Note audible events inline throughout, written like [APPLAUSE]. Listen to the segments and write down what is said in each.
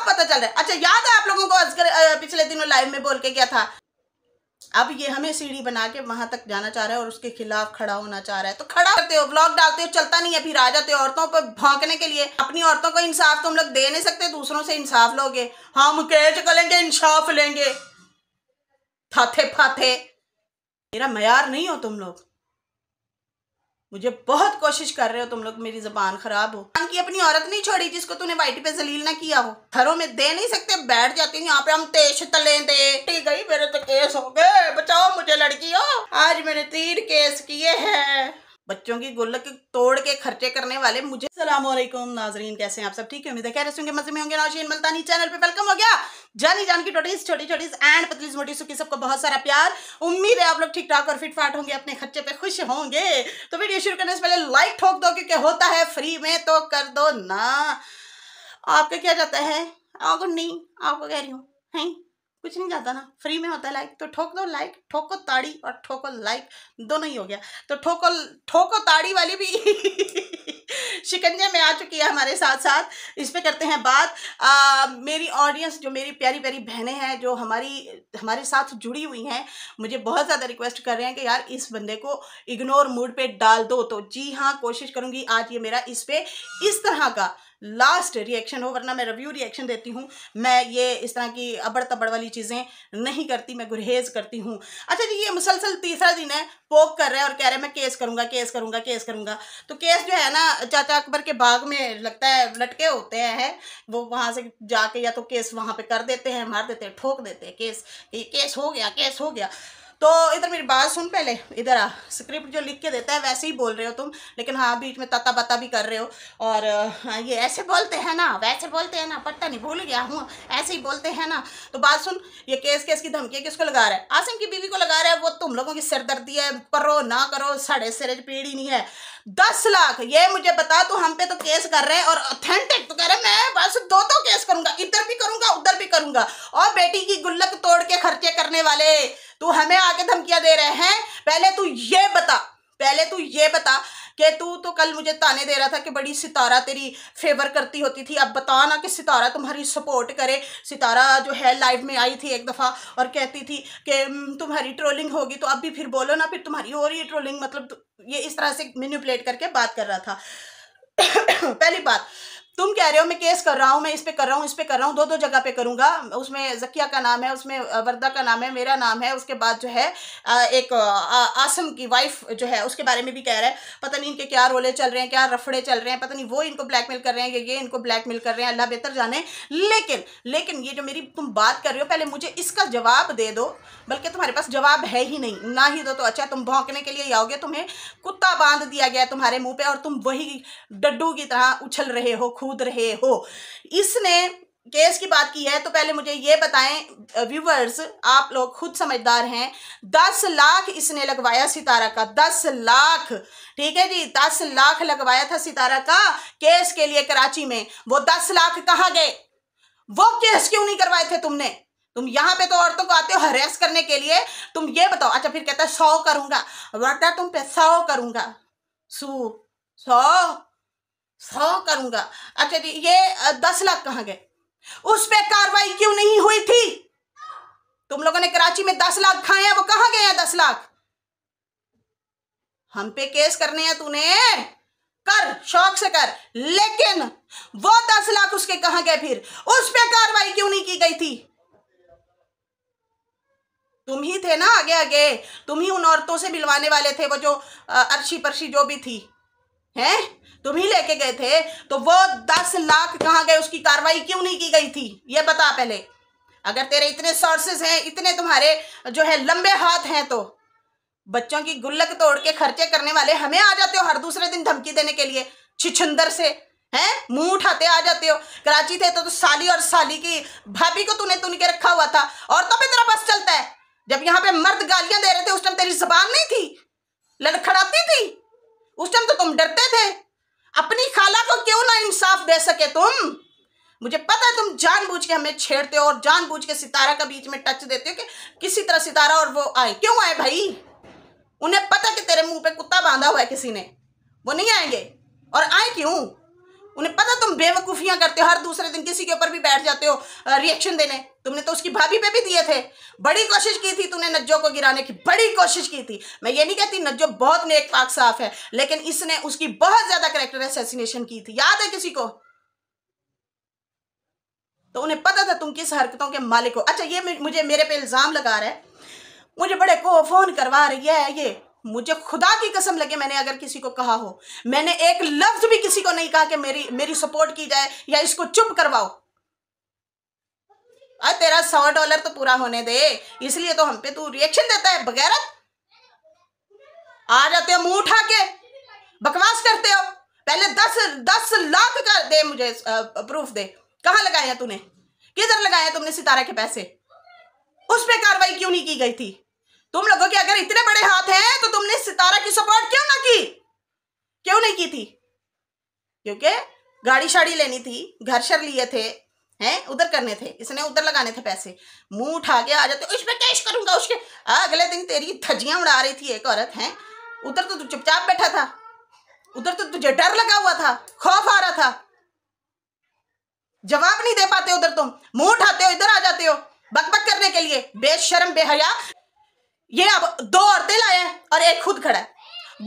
साफ पता चल रहा है अच्छा याद है आप लोगों को अजगर पिछले दिनों लाइव में बोल के क्या था अब ये हमें सीढ़ी बना के वहां तक जाना चाह रहा है और उसके खिलाफ खड़ा होना चाह रहा है तो खड़ा करते हो ब्लॉग डालते हो चलता नहीं है फिर आ जाते हो औरतों पर भौंकने के लिए अपनी औरतों को इंसाफ तुम लोग दे नहीं सकते दूसरों से इंसाफ लोगे हम कैच करेंगे इंसाफ लेंगे थाथे फाथे मेरा मैार नहीं हो तुम लोग मुझे बहुत कोशिश कर रहे हो तुम लोग मेरी जबान खराब हो की अपनी औरत नहीं छोड़ी जिसको तूने वाइटी पे जलील ना किया हो घरों में दे नहीं सकते बैठ जाती हूँ यहाँ पे हम तेज तले दे गई मेरे तो केस हो गए बचाओ मुझे लड़की हो आज मैंने तीन केस किए हैं बच्चों की गुल्लक तोड़ के खर्चे करने वाले मुझे सलामकुम नाजरीन कैसे हैं आप सब ठीक है उम्मीद है कह रहे होंगे मजे में होंगे नौशीन मल्तानी चैनल पे वेलकम हो गया जानी जान की टोटीज छोटी छोटी एंड पतली मोटी सुखी सबको बहुत सारा प्यार उम्मीद है आप लोग ठीक ठाक और फिट फाट होंगे अपने खर्चे पे खुश होंगे तो वीडियो शुरू करने से पहले लाइक ठोक दो क्योंकि होता है फ्री में तो कर दो ना आपका क्या जाता है आगो नहीं आपको कह रही हूँ कुछ नहीं जाता ना फ्री में होता है लाइक तो ठोक दो लाइक ठोको ताड़ी और ठोको लाइक दोनों ही हो गया तो ठोको ठोको ताड़ी वाली भी [LAUGHS] शिकंजे में आ चुकी है हमारे साथ साथ इस पर करते हैं बात आ, मेरी ऑडियंस जो मेरी प्यारी प्यारी बहनें हैं जो हमारी हमारे साथ जुड़ी हुई हैं मुझे बहुत ज़्यादा रिक्वेस्ट कर रहे हैं कि यार इस बंदे को इग्नोर मूड पे डाल दो तो जी हाँ कोशिश करूँगी आज ये मेरा इस पर इस तरह का लास्ट रिएक्शन हो वरना मैं रिव्यू रिएक्शन देती हूँ मैं ये इस तरह की अबड़ तबड़ वाली चीज़ें नहीं करती मैं गुरहेज करती हूँ अच्छा जी ये मुसलसल तीसरा दिन है पोक कर रहा है और कह रहे हैं मैं केस करूँगा केस करूँगा केस करूँगा तो केस जो है ना चाचा अकबर के बाग में लगता है लटके होते हैं वो वहाँ से जाके या तो केस वहाँ पर कर देते हैं मार देते हैं ठोक देते हैं केस ये केस हो गया केस हो गया तो इधर मेरी बात सुन पहले इधर आ स्क्रिप्ट जो लिख के देता है वैसे ही बोल रहे हो तुम लेकिन हाँ बीच में तता बता भी कर रहे हो और हाँ, ये ऐसे बोलते हैं ना वैसे बोलते हैं ना पता नहीं भूल गया हूँ ऐसे ही बोलते हैं ना तो बात सुन ये केस केस की धमकी किसको लगा रहा है आसिम की बीवी को लगा रहा है वो तुम लोगों की सिरदर्दी है करो ना करो साढ़े सिरे पेड़ ही नहीं है दस लाख ये मुझे बता तू तो हम पे तो केस कर रहे हैं और ऑथेंटिक तो कह रहे मैं बस दो दो केस करूंगा इधर भी करूंगा उधर भी करूंगा और बेटी की गुल्लक तोड़ के खर्चे करने वाले तू हमें आके धमकियां दे रहे हैं पहले तू ये बता पहले तू ये बता कि तू तो कल मुझे ताने दे रहा था कि बड़ी सितारा तेरी फेवर करती होती थी अब बता ना कि सितारा तुम्हारी सपोर्ट करे सितारा जो है लाइव में आई थी एक दफ़ा और कहती थी कि तुम्हारी ट्रोलिंग होगी तो अब भी फिर बोलो ना फिर तुम्हारी हो रही है ट्रोलिंग मतलब ये इस तरह से मेन्यूपलेट करके बात कर रहा था [COUGHS] पहली बात तुम कह रहे हो मैं केस कर रहा हूँ मैं इस पे कर रहा हूँ इस पे कर रहा हूँ दो दो जगह पे करूँगा उसमें जकिया का नाम है उसमें वर्दा का नाम है मेरा नाम है उसके बाद जो है एक आसम की वाइफ जो है उसके बारे में भी कह रहा है पता नहीं इनके क्या रोले चल रहे हैं क्या रफड़े चल रहे हैं पता नहीं वो इनको ब्लैकमेल कर रहे हैं या ये इनको ब्लैकमेल कर रहे हैं अल्लाह बेहतर जाने लेकिन लेकिन ये जो मेरी तुम बात कर रहे हो पहले मुझे इसका जवाब दे दो बल्कि तुम्हारे पास जवाब है ही नहीं ना ही दो तो अच्छा तुम भौंकने के लिए आओगे तुम्हें कुत्ता बांध दिया गया तुम्हारे मुंह पे और तुम वही डड्डू की तरह उछल रहे हो खूब मौजूद रहे हो इसने केस की बात की है तो पहले मुझे ये बताएं व्यूवर्स आप लोग खुद समझदार हैं दस लाख इसने लगवाया सितारा का दस लाख ठीक है जी दस लाख लगवाया था सितारा का केस के लिए कराची में वो दस लाख कहाँ गए वो केस क्यों नहीं करवाए थे तुमने तुम यहां पे तो औरतों को आते हो हरेस करने के लिए तुम ये बताओ अच्छा फिर कहता है सौ करूंगा वरना तुम पे सौ करूंगा सू सौ सौ करूंगा अच्छा जी ये दस लाख कहाँ गए उस पर कार्रवाई क्यों नहीं हुई थी तुम लोगों ने कराची में दस लाख खाए हैं वो कहाँ गए हैं दस लाख हम पे केस करने हैं तूने कर शौक से कर लेकिन वो दस लाख उसके कहाँ गए फिर उस पर कार्रवाई क्यों नहीं की गई थी तुम ही थे ना आगे आगे तुम ही उन औरतों से मिलवाने वाले थे वो जो अर्शी परशी जो भी थी हैं तुम ही लेके गए थे तो वो दस लाख कहाँ गए उसकी कार्रवाई क्यों नहीं की गई थी ये बता पहले अगर तेरे इतने सोर्सेज हैं इतने तुम्हारे जो है लंबे हाथ हैं तो बच्चों की गुल्लक तोड़ के खर्चे करने वाले हमें आ जाते हो हर दूसरे दिन धमकी देने के लिए छिछंदर से हैं मुंह उठाते आ जाते हो कराची थे तो, तो साली और साली की भाभी को तूने तुन के रखा हुआ था और तो भी तेरा बस चलता है जब यहाँ पे मर्द गालियां दे रहे थे उस टाइम तेरी जबान नहीं थी लड़खड़ाती थी उस टाइम तो तुम डरते थे अपनी खाला को क्यों ना इंसाफ दे सके तुम मुझे पता है तुम जानबूझ के हमें छेड़ते हो और जानबूझ के सितारा का बीच में टच देते हो कि किसी तरह सितारा और वो आए क्यों आए भाई उन्हें पता कि तेरे मुंह पे कुत्ता बांधा हुआ है किसी ने वो नहीं आएंगे और आए क्यों उन्हें पता तुम बेवकूफियां करते हो हर दूसरे दिन किसी के ऊपर भी बैठ जाते हो रिएक्शन देने तुमने तो उसकी भाभी पे भी दिए थे बड़ी कोशिश की थी तूने नज्जो को गिराने की बड़ी कोशिश की थी मैं ये नहीं कहती नज्जो बहुत नेक पाक साफ है लेकिन इसने उसकी बहुत ज़्यादा करेक्टर असैसिनेशन की थी याद है किसी को तो उन्हें पता था तुम किस हरकतों के मालिक हो अच्छा ये मुझे मेरे पे इल्ज़ाम लगा रहा है मुझे बड़े को फ़ोन करवा रही है ये मुझे खुदा की कसम लगे मैंने अगर किसी को कहा हो मैंने एक लफ्ज भी किसी को नहीं कहा कि मेरी मेरी सपोर्ट की जाए या इसको चुप करवाओ अरे तेरा सौ डॉलर तो पूरा होने दे इसलिए तो हम पे तू रिएक्शन देता है बगैर आ जाते हो मुंह उठा के बकवास करते हो पहले दस दस लाख का दे मुझे प्रूफ दे कहा लगाया तूने किधर लगाया तुमने सितारा के पैसे उस पर कार्रवाई क्यों नहीं की गई थी तुम लोगों के अगर इतने बड़े हाथ हैं तो तुमने सितारा की सपोर्ट क्यों ना की क्यों नहीं की थी क्योंकि गाड़ी शाड़ी लेनी थी घर शर लिए थे हैं उधर करने थे इसने उधर लगाने थे पैसे मुंह उठा के आ जाते उसमें कैश करूंगा उसके अगले दिन तेरी धजियां उड़ा रही थी एक औरत है उधर तो तू चुपचाप बैठा था उधर तो तुझे डर लगा हुआ था खौफ आ रहा था जवाब नहीं दे पाते उधर तुम मुंह उठाते हो इधर आ जाते हो बकबक करने के लिए बेशर्म बेहया ये अब दो औरतें लाया हैं और एक खुद खड़ा है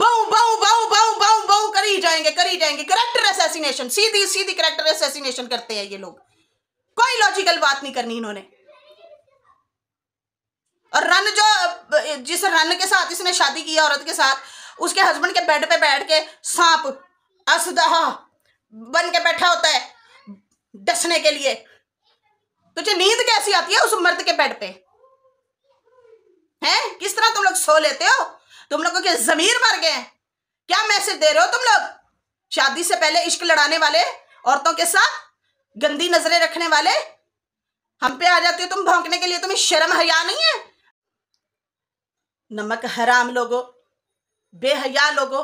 बहु बहु बहु बहु बहु बहु ही जाएंगे ही जाएंगे करेक्टर असैसिनेशन सीधी सीधी करेक्टर असैसिनेशन करते हैं ये लोग कोई लॉजिकल बात नहीं करनी इन्होंने और रन जो जिस रन के साथ इसने शादी की औरत के साथ उसके हस्बैंड के बेड पे बैठ के सांप असदहा बन के बैठा होता है डसने के लिए तुझे नींद कैसी आती है उस मर्द के बेड पे हैं किस तरह तुम लोग सो लेते हो तुम लोगों के जमीर मर गए क्या मैसेज दे रहे हो तुम लोग शादी से पहले इश्क लड़ाने वाले औरतों के साथ गंदी नजरें रखने वाले हम पे आ जाते हो तुम भौंकने के लिए तुम्हें शर्म हया नहीं है नमक हराम लोगो बेहया लोगो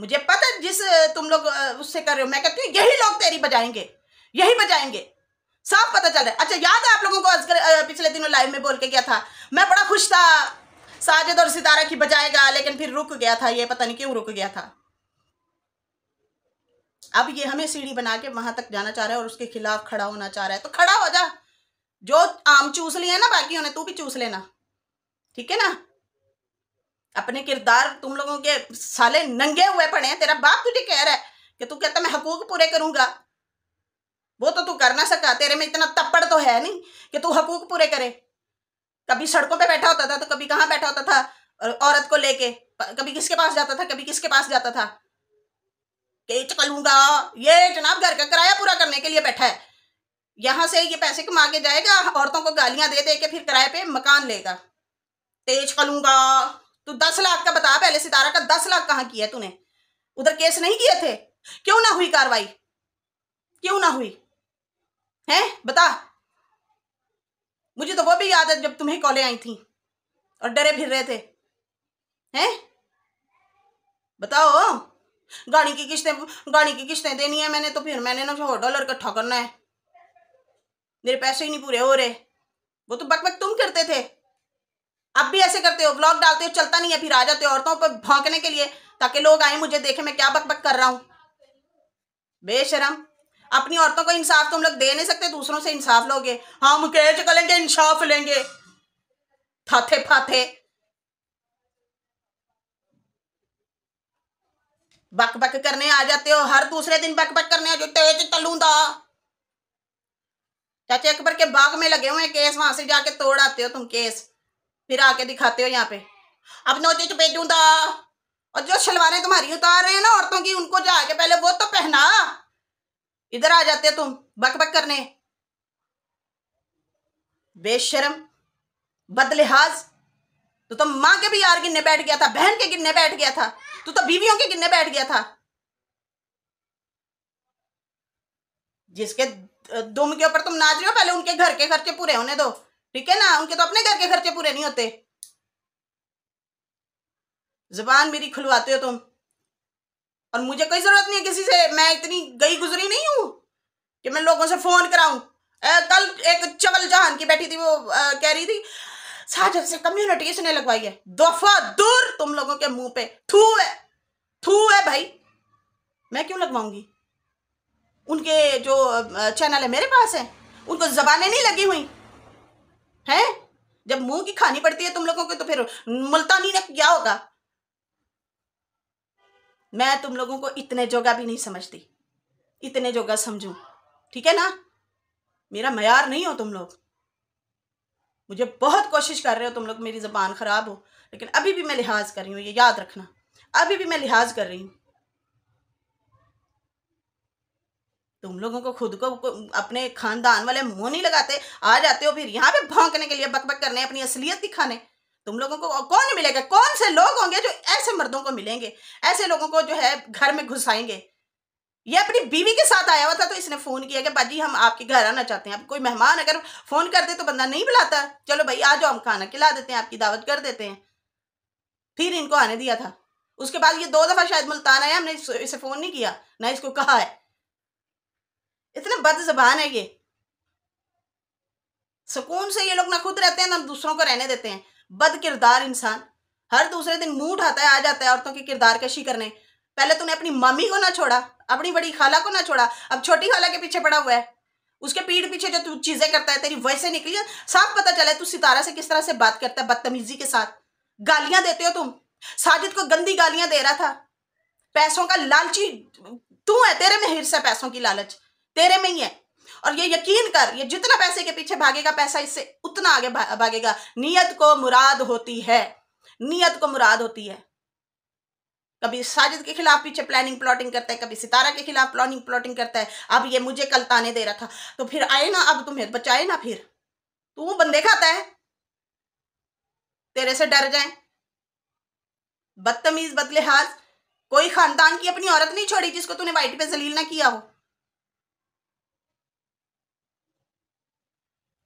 मुझे पता जिस तुम लोग उससे कर रहे हो मैं कहती हूँ यही लोग तेरी बजाएंगे यही बजाएंगे साफ पता चल रहा है अच्छा याद है आप लोगों को आजकल पिछले दिनों लाइव में बोल के गया था मैं बड़ा खुश था साजिद और सितारा की बजाएगा लेकिन फिर रुक गया था ये पता नहीं क्यों रुक गया था अब ये हमें सीढ़ी बना के वहां तक जाना चाह रहा है और उसके खिलाफ खड़ा होना चाह रहा है तो खड़ा हो जा जो आम चूस लिए ना बाकी उन्हें तू भी चूस लेना ठीक है ना अपने किरदार तुम लोगों के साले नंगे हुए पड़े हैं तेरा बाप तुझे कह रहा है कि तू कहता मैं हकूक पूरे करूंगा वो तो तू कर ना सका तेरे में इतना तप्पड़ तो है नहीं कि तू हकूक पूरे करे कभी सड़कों पे बैठा होता था तो कभी कहाँ बैठा होता था औरत को लेके कभी किसके पास जाता था कभी किसके पास जाता था चकलूंगा ये जनाब घर का किराया पूरा करने के लिए बैठा है यहां से ये पैसे कमा के जाएगा औरतों को गालियां दे दे के फिर किराए पे मकान लेगा तेज कलूंगा तू दस लाख का बता पहले सितारा का दस लाख कहाँ किया तूने उधर केस नहीं किए थे क्यों ना हुई कार्रवाई क्यों ना हुई हैं बता मुझे तो वो भी याद है जब तुम्हें कॉले आई थी और डरे फिर रहे थे हैं बताओ गाड़ी की किस्तें गाड़ी की किस्तें देनी है मैंने तो फिर मैंने ना सौ डॉलर इकट्ठा करना है मेरे पैसे ही नहीं पूरे हो रहे वो तो बकबक तुम करते थे अब भी ऐसे करते हो ब्लॉग डालते हो चलता नहीं है फिर आ जाते हो औरतों पर भौंकने के लिए ताकि लोग आए मुझे देखे मैं क्या बकबक कर रहा हूँ बेशरम अपनी औरतों को इंसाफ तुम लोग दे नहीं सकते दूसरों से इंसाफ लोगे हम हाँ, कैच करेंगे इंसाफ लेंगे फाथे फाथे बक बक करने आ जाते हो हर दूसरे दिन बक बक करने आ हो तलू दा चाचे अकबर के बाग में लगे हुए केस वहां से जाके तोड़ आते हो तुम केस फिर आके दिखाते हो यहाँ पे अब नोचे चपेटूंदा और जो शलवारें तुम्हारी उतार रहे हैं ना औरतों की उन इधर आ जाते तुम बक बक करने बेशरम बदलिहाज तू तो माँ के भी यार गिनने बैठ गया था बहन के गिनने बैठ गया था तू तो बीवियों के गिनने बैठ गया था जिसके दुम के ऊपर तुम नाच रहे हो पहले उनके घर के खर्चे पूरे होने दो ठीक है ना उनके तो अपने घर के खर्चे पूरे नहीं होते जबान मेरी खुलवाते हो तुम और मुझे कोई जरूरत नहीं है किसी से मैं इतनी गई गुजरी नहीं हूँ कि मैं लोगों से फोन कराऊं कल एक चवल जहान की बैठी थी वो आ, कह रही थी साजन से कम्युनिटी इसने लगवाई है दफा दूर तुम लोगों के मुंह पे थू है थू है भाई मैं क्यों लगवाऊंगी उनके जो चैनल है मेरे पास है उनको जबाने नहीं लगी हुई हैं जब मुंह की खानी पड़ती है तुम लोगों के तो फिर मुल्तानी ने क्या होगा मैं तुम लोगों को इतने जोगा भी नहीं समझती इतने जोगा समझू ठीक है ना मेरा मैार नहीं हो तुम लोग मुझे बहुत कोशिश कर रहे हो तुम लोग मेरी ज़बान ख़राब हो लेकिन अभी भी मैं लिहाज कर रही हूँ ये याद रखना अभी भी मैं लिहाज कर रही हूँ तुम लोगों को खुद को अपने खानदान वाले मुंह नहीं लगाते आ जाते हो फिर यहाँ पे भौंकने के लिए बकबक करने अपनी असलियत दिखाने तुम लोगों को कौन मिलेगा कौन से लोग होंगे जो ऐसे मर्दों को मिलेंगे ऐसे लोगों को जो है घर में घुसाएंगे ये अपनी बीवी के साथ आया हुआ था तो इसने फ़ोन किया कि भाजी हम आपके घर आना चाहते हैं आप कोई मेहमान अगर फ़ोन करते तो बंदा नहीं बुलाता चलो भाई आ जाओ हम खाना खिला देते हैं आपकी दावत कर देते हैं फिर इनको आने दिया था उसके बाद ये दो दफ़ा शायद मुल्तान आया हमने इसे फ़ोन नहीं किया ना इसको कहा है इतना बद जबान है ये सुकून से ये लोग ना खुद रहते हैं ना दूसरों को रहने देते हैं बद किरदार इंसान हर दूसरे दिन मुंह उठाता है आ जाता है औरतों की किरदार कशी करने पहले तूने अपनी मम्मी को ना छोड़ा अपनी बड़ी खाला को ना छोड़ा अब छोटी खाला के पीछे पड़ा हुआ है उसके पीठ पीछे जो तू चीज़ें करता है तेरी वैसे निकली है साफ पता चला तू सितारा से किस तरह से बात करता है बदतमीजी के साथ गालियां देते हो तुम साजिद को गंदी गालियां दे रहा था पैसों का लालची तू है तेरे में हिरस पैसों की लालच तेरे में ही है और ये यकीन कर ये जितना पैसे के पीछे भागेगा पैसा इससे उतना आगे भागेगा नीयत को मुराद होती है नीयत को मुराद होती है कभी साजिद के खिलाफ पीछे प्लानिंग प्लॉटिंग करता है कभी सितारा के खिलाफ प्लानिंग प्लॉटिंग करता है अब ये मुझे कल ताने दे रहा था तो फिर आए ना अब तुम्हें बचाए ना फिर तू बंदे खाता है तेरे से डर जाए बदतमीज बदलेहाज कोई खानदान की अपनी औरत नहीं छोड़ी जिसको तूने वाइट पे जलील ना किया हो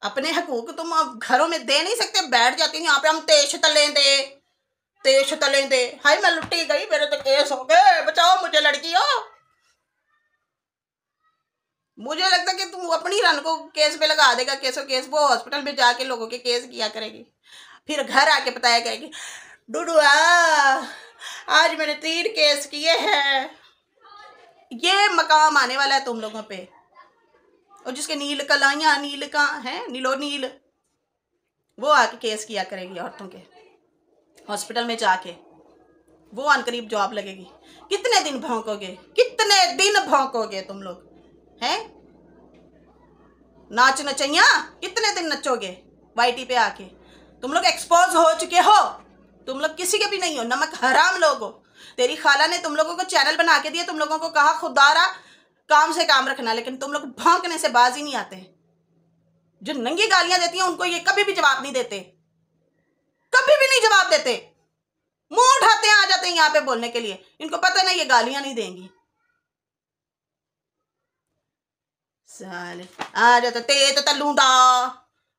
अपने हकूक तुम अब घरों में दे नहीं सकते बैठ जाती यहाँ पे हम तेज तले दे तेज तले दे हाय मैं लुटी गई मेरे तो केस हो गए बचाओ मुझे लड़की हो मुझे लगता कि तुम अपनी रन को केस पे लगा देगा केसो केस वो हॉस्पिटल में जाके लोगों के केस किया करेगी फिर घर आके बताया करेगी डुडुआ आज मैंने तीन केस किए हैं ये मकाम आने वाला है तुम लोगों पे और जिसके नील कलाइया नील का है नीलो नील वो आके केस किया करेगी औरतों के हॉस्पिटल में जाके वो अनकरीब जॉब लगेगी कितने दिन भौंकोगे कितने दिन भौंकोगे तुम लोग हैं नाच नचैया कितने दिन नचोगे वाईटी पे आके तुम लोग एक्सपोज हो चुके हो तुम लोग किसी के भी नहीं हो नमक हराम लोग हो तेरी खाला ने तुम लोगों को चैनल बना के दिया तुम लोगों को कहा खुदारा काम से काम रखना लेकिन तुम लोग भौंकने से बाज ही नहीं आते जो नंगी गालियां देती हैं उनको ये कभी भी जवाब नहीं देते कभी भी नहीं जवाब देते मुंह उठाते हैं आ जाते हैं यहां पे बोलने के लिए इनको पता नहीं ये गालियां नहीं देंगी साले आ जाता ते तो तलूडा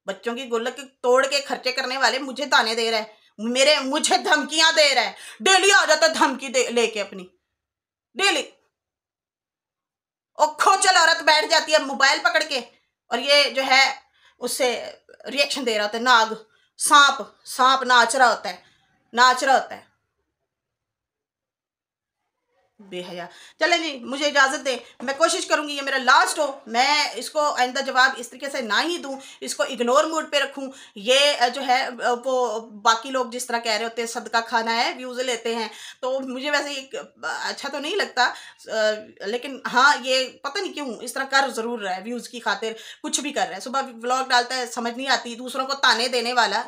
बच्चों की गुल्लक तोड़ के खर्चे करने वाले मुझे ताने दे रहे मेरे मुझे धमकियां दे रहा है डेली आ जाता धमकी दे लेके अपनी डेली और खोचल औरत बैठ जाती है मोबाइल पकड़ के और ये जो है उससे रिएक्शन दे रहा होता है नाग सांप सांप नाच रहा होता है नाच रहा होता है बेहया चले जी मुझे इजाज़त दें मैं कोशिश करूँगी ये मेरा लास्ट हो मैं इसको आइंदा जवाब इस तरीके से ना ही दूँ इसको इग्नोर मूड पे रखूँ ये जो है वो बाकी लोग जिस तरह कह रहे होते हैं सदका खाना है व्यूज़ लेते हैं तो मुझे वैसे ये अच्छा तो नहीं लगता लेकिन हाँ ये पता नहीं क्यों इस तरह कर ज़रूर रहा है व्यूज़ की खातिर कुछ भी कर रहा है सुबह ब्लॉग डालता है समझ नहीं आती दूसरों को ताने देने वाला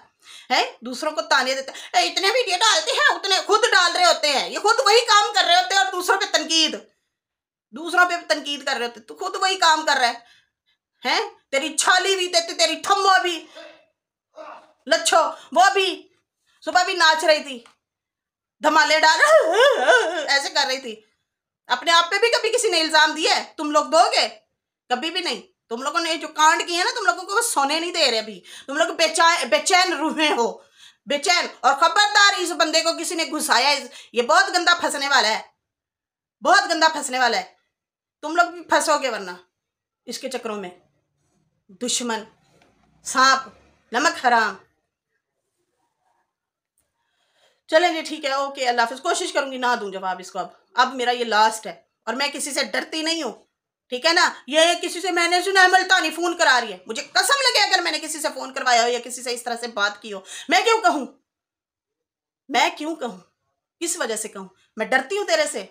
है दूसरों को ताने देते हैं इतने भी डेटा डालते हैं उतने खुद डाल रहे होते हैं ये खुद वही काम कर रहे होते हैं और दूसरों पे तनकीद दूसरों पे तनकीद कर रहे होते तू खुद वही काम कर रहा है हैं तेरी छाली भी देते तेरी ठम्बो भी लच्छो वो भी सुबह भी नाच रही थी धमाले डाल ऐसे कर रही थी अपने आप पे भी कभी किसी ने इल्जाम दिया है तुम लोग दोगे कभी भी नहीं तुम लोगों ने जो कांड किया ना तुम लोगों को वो सोने नहीं दे रहे अभी तुम लोग बेचैन बेचैन रूहे हो बेचैन और खबरदार इस बंदे को किसी ने घुसाया ये बहुत गंदा फंसने वाला है बहुत गंदा फंसने वाला है तुम लोग भी फंसोगे वरना इसके चक्रों में दुश्मन सांप नमक हराम जी ठीक है ओके अल्लाह हाफिज़ कोशिश करूंगी ना दूं जवाब इसको अब अब मेरा ये लास्ट है और मैं किसी से डरती नहीं हूं ठीक है ना ये किसी से मैंने सुना है मुल्तानी फोन करा रही है मुझे कसम लगे अगर मैंने किसी से फोन करवाया हो या किसी से इस तरह से बात की हो मैं क्यों कहूं मैं क्यों कहूं किस वजह से कहूं मैं डरती हूं तेरे से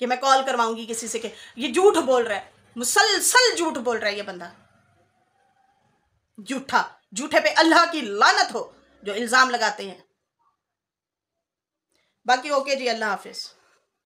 कि मैं कॉल करवाऊंगी किसी से के ये झूठ बोल रहा है मुसलसल झूठ बोल रहा है ये बंदा झूठा झूठे पे अल्लाह की लानत हो जो इल्जाम लगाते हैं बाकी ओके जी अल्लाह हाफिज़